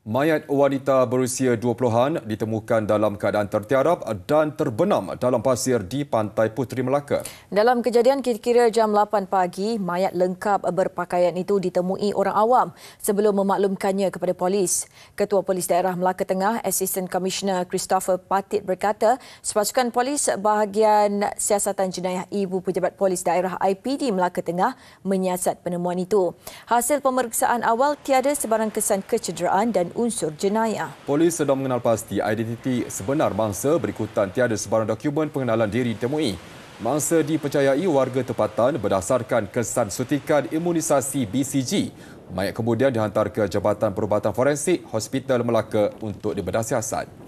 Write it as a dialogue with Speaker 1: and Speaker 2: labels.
Speaker 1: Mayat wanita berusia 20-an ditemukan dalam keadaan tertiarap dan terbenam dalam pasir di Pantai Putri Melaka.
Speaker 2: Dalam kejadian kira-kira jam 8 pagi, mayat lengkap berpakaian itu ditemui orang awam sebelum memaklumkannya kepada polis. Ketua Polis Daerah Melaka Tengah, Assistant Commissioner Christopher Patit berkata, sepasukan polis bahagian siasatan jenayah Ibu Pejabat Polis Daerah IPD Melaka Tengah menyiasat penemuan itu. Hasil pemeriksaan awal tiada sebarang kesan kecederaan dan unsur jenayah.
Speaker 1: Polis sedang mengenal pasti identiti sebenar mangsa berikutan tiada sebarang dokumen pengenalan diri ditemui. Mangsa dipercayai warga tempatan berdasarkan kesan suntikan imunisasi BCG. Mayat kemudian dihantar ke Jabatan Perubatan Forensik Hospital Melaka untuk dibedah